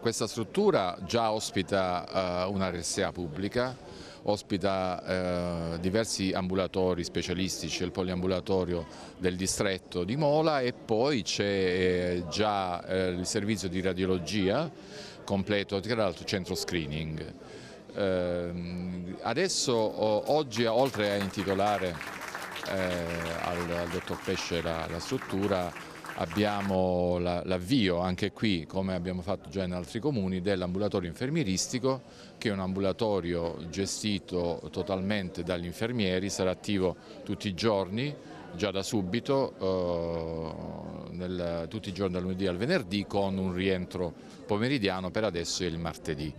Questa struttura già ospita uh, una RSA pubblica, ospita eh, diversi ambulatori specialistici, il poliambulatorio del distretto di Mola e poi c'è eh, già eh, il servizio di radiologia completo, tra l'altro centro screening. Ehm, adesso oh, oggi oltre a intitolare eh, al, al, dottor Pesce la, la struttura abbiamo l'avvio anche qui, come abbiamo fatto già in altri comuni, dell'ambulatorio infermieristico che è un ambulatorio gestito totalmente dagli infermieri, sarà attivo tutti i giorni, già da subito, eh, nel, tutti i giorni dal lunedì al venerdì con un rientro pomeridiano per adesso il martedì.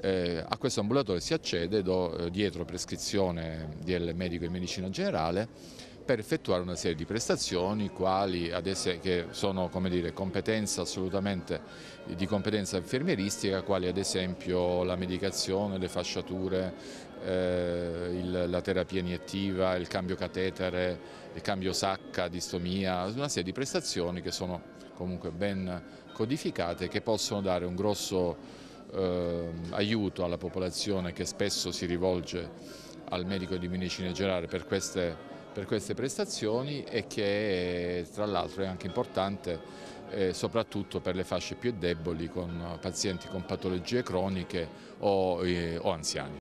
Eh, a questo ambulatorio si accede do, eh, dietro prescrizione del medico in medicina generale per effettuare una serie di prestazioni quali essere, che sono dire, competenza assolutamente di competenza infermieristica quali ad esempio la medicazione, le fasciature, eh, il, la terapia iniettiva, il cambio catetere, il cambio sacca, distomia, una serie di prestazioni che sono comunque ben codificate che possono dare un grosso eh, aiuto alla popolazione che spesso si rivolge al medico di medicina generale per queste per queste prestazioni e che tra l'altro è anche importante eh, soprattutto per le fasce più deboli con pazienti con patologie croniche o, eh, o anziani.